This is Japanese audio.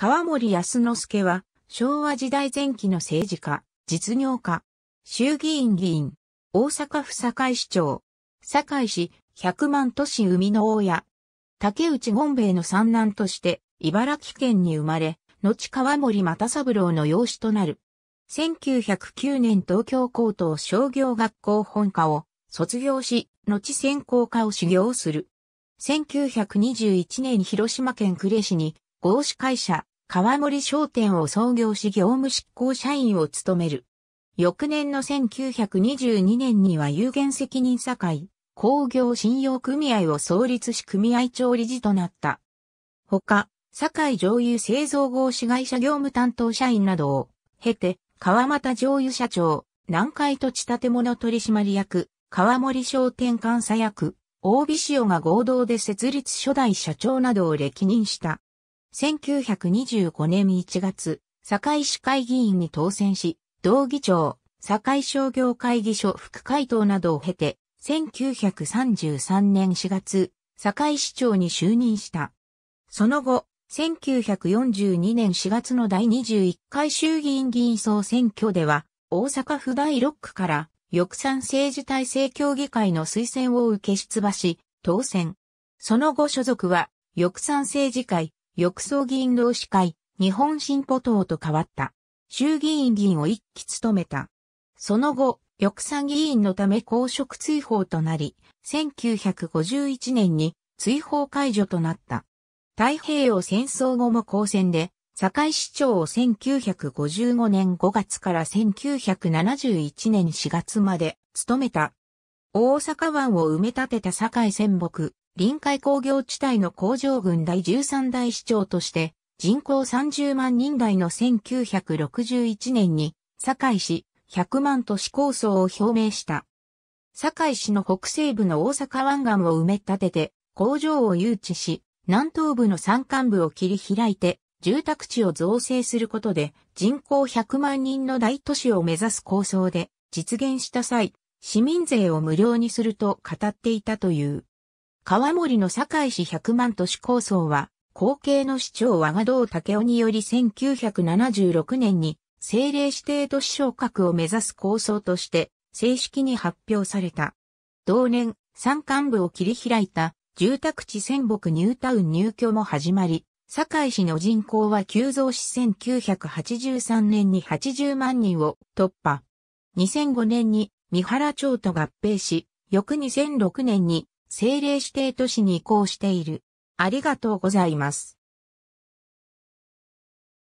川森康之助は、昭和時代前期の政治家、実業家、衆議院議員、大阪府堺市長、堺市百万都市生みの親、竹内権兵衛の三男として、茨城県に生まれ、後川森又三郎の養子となる。1909年東京高等商業学校本科を卒業し、後専攻科を修行する。1921年広島県呉市に合資会社川森商店を創業し業務執行社員を務める。翌年の1922年には有限責任社会、工業信用組合を創立し組合長理事となった。ほか、堺上油製造合資会社業務担当社員などを経て、川又上油社長、南海土地建物取締役、川森商店監査役、大尾塩が合同で設立初代社長などを歴任した。1925年1月、堺市会議員に当選し、同議長、堺商業会議所副会頭などを経て、1933年4月、堺市長に就任した。その後、1942年4月の第21回衆議院議員総選挙では、大阪府第6区から、翼賛政治体制協議会の推薦を受け出馬し、当選。その後所属は、翼賛政治会、翌槽議員同士会、日本進歩党と変わった。衆議院議員を一期務めた。その後、翌参議院のため公職追放となり、1951年に追放解除となった。太平洋戦争後も公選で、堺市長を1955年5月から1971年4月まで務めた。大阪湾を埋め立てた堺戦国。臨海工業地帯の工場群第13代市長として、人口30万人台の1961年に、堺市100万都市構想を表明した。堺市の北西部の大阪湾岸を埋め立てて、工場を誘致し、南東部の山間部を切り開いて、住宅地を造成することで、人口100万人の大都市を目指す構想で、実現した際、市民税を無料にすると語っていたという。川森の堺市百万都市構想は、後継の市長和賀道武雄により1976年に政令指定都市昇格を目指す構想として正式に発表された。同年、山間部を切り開いた住宅地仙北ニュータウン入居も始まり、堺市の人口は急増し1983年に80万人を突破。2005年に三原町と合併し、翌2006年に政令指定都市に移行している。ありがとうございます。